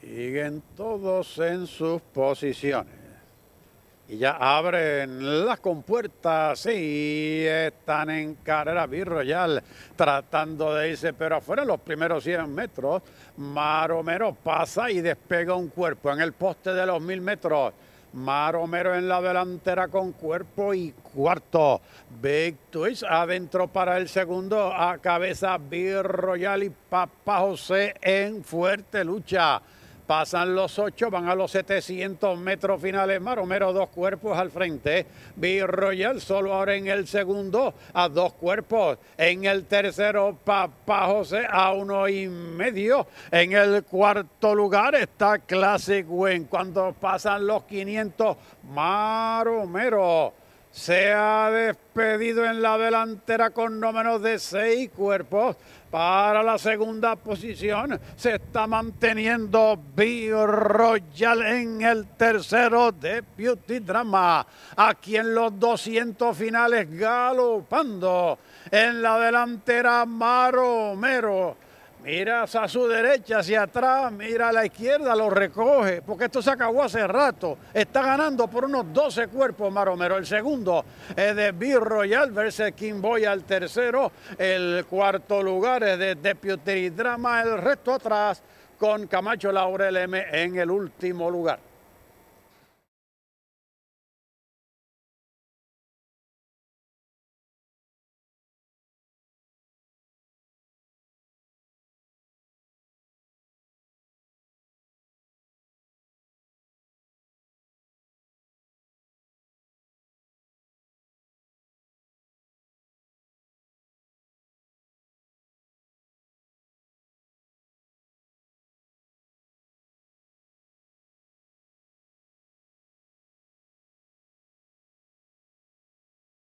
Siguen todos en sus posiciones. Y ya abren las compuertas. y están en carrera Virroyal tratando de irse, pero afuera los primeros 100 metros. Maromero pasa y despega un cuerpo en el poste de los mil metros. Maromero en la delantera con cuerpo y cuarto. Big adentro para el segundo. A cabeza virroyal y Papá José en fuerte lucha. Pasan los ocho, van a los 700 metros finales, Maromero, dos cuerpos al frente. Royal solo ahora en el segundo, a dos cuerpos. En el tercero, Papá José a uno y medio. En el cuarto lugar está Classic Win. Cuando pasan los 500, Maromero se ha despedido en la delantera con no menos de seis cuerpos para la segunda posición. Se está manteniendo Biroyal royal en el tercero de Beauty Drama. Aquí en los 200 finales galopando. En la delantera Maromero Mira a su derecha, hacia atrás, mira a la izquierda, lo recoge, porque esto se acabó hace rato. Está ganando por unos 12 cuerpos Maromero. El segundo es de Bill Royal versus Kim Boy al tercero. El cuarto lugar es de Deputy Drama, el resto atrás con Camacho Laurel Lm en el último lugar.